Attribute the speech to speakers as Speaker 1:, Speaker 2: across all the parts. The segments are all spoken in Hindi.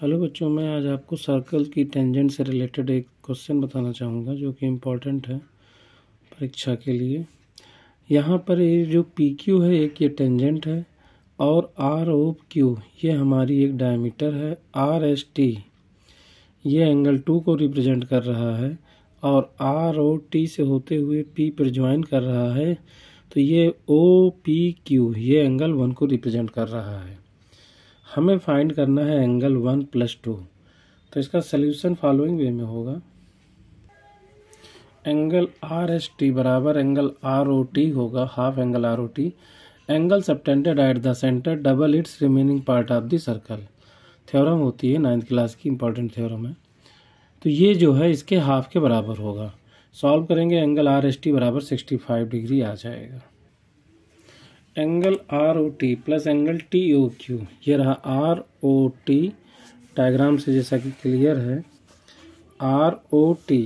Speaker 1: हेलो बच्चों मैं आज आपको सर्कल की टेंजेंट से रिलेटेड एक क्वेश्चन बताना चाहूँगा जो कि इम्पोर्टेंट है परीक्षा के लिए यहाँ पर ये जो पी क्यू है एक ये टेंजेंट है और आर ओ क्यू ये हमारी एक डायमीटर है आर एस टी ये एंगल टू को रिप्रेजेंट कर रहा है और आर ओ टी से होते हुए पी पर ज्वाइन कर रहा है तो ये ओ पी क्यू ये एंगल वन को रिप्रेजेंट कर रहा है हमें फाइंड करना है एंगल वन प्लस टू तो इसका सल्यूशन फॉलोइंग वे में होगा एंगल आर एस टी बराबर एंगल आर ओ टी होगा half angle R O T angle subtended at the centre double its remaining part of the circle theorem होती है नाइन्थ क्लास की इंपॉर्टेंट थ्योरम है तो ये जो है इसके हाफ के बराबर होगा सॉल्व करेंगे एंगल आर एस टी बराबर सिक्सटी फाइव डिग्री आ जाएगा angle R O T plus angle T O Q ये रहा आर ओ टी डायग्राम से जैसा कि क्लियर है आर ओ टी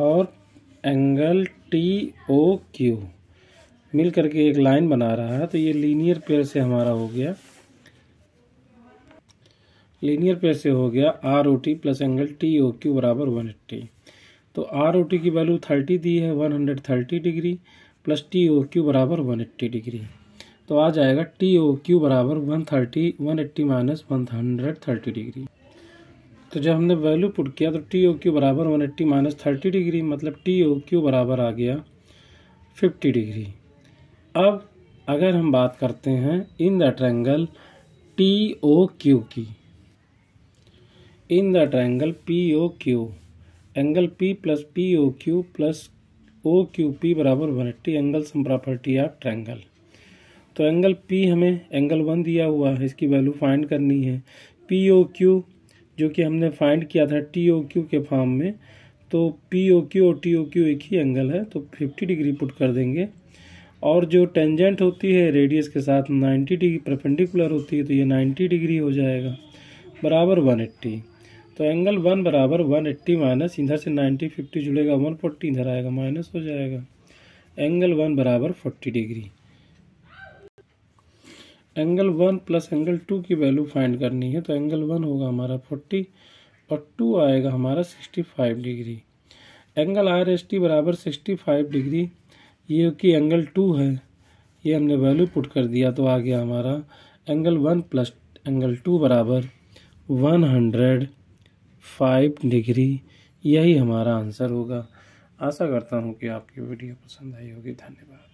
Speaker 1: और एंगल टी ओ क्यू मिल करके एक लाइन बना रहा है तो ये लीनियर पेयर से हमारा हो गया लीनियर पेयर से हो गया R O T plus angle T O Q बराबर वन एट्टी तो आर ओ टी की वैल्यू थर्टी दी है one hundred thirty degree plus T O Q बराबर वन एट्टी डिग्री तो आ जाएगा टी ओ क्यू बराबर one thirty one eighty minus one hundred thirty degree तो जब हमने वैल्यू पुट किया तो टी ओ क्यू बराबर one eighty minus thirty degree मतलब टी ओ क्यू बराबर आ गया फिफ्टी डिग्री अब अगर हम बात करते हैं in the triangle T O Q की in the triangle P O Q angle P plus P O Q plus O Q P बराबर one eighty angle sum property of triangle तो एंगल पी हमें एंगल वन दिया हुआ है इसकी वैल्यू फाइंड करनी है पी ओ क्यू जो कि हमने फाइंड किया था टी ओ क्यू के फॉर्म में तो पी ओ क्यू और टी ओ क्यू एक ही एंगल है तो फिफ्टी डिग्री पुट कर देंगे और जो टेंजेंट होती है रेडियस के साथ नाइन्टी डिग्री परपेंडिकुलर होती है तो ये नाइन्टी डिग्री हो जाएगा बराबर वन एट्टी तो एंगल वन बराबर वन एट्टी माइनस इधर से नाइन्टी फिफ्टी जुड़ेगा वन फोर्टी इधर आएगा माइनस हो जाएगा एंगल वन बराबर forty degree angle one plus angle two की वैल्यू फाइंड करनी है तो एंगल वन होगा हमारा फोर्टी और टू आएगा हमारा sixty five degree angle R S T बराबर सिक्सटी फाइव डिग्री ये कि एंगल टू है ये हमने वैल्यू पुट कर दिया तो आ गया हमारा angle one plus angle two बराबर वन हंड्रेड फाइव डिग्री यही हमारा आंसर होगा आशा करता हूँ कि आपकी वीडियो पसंद आई होगी धन्यवाद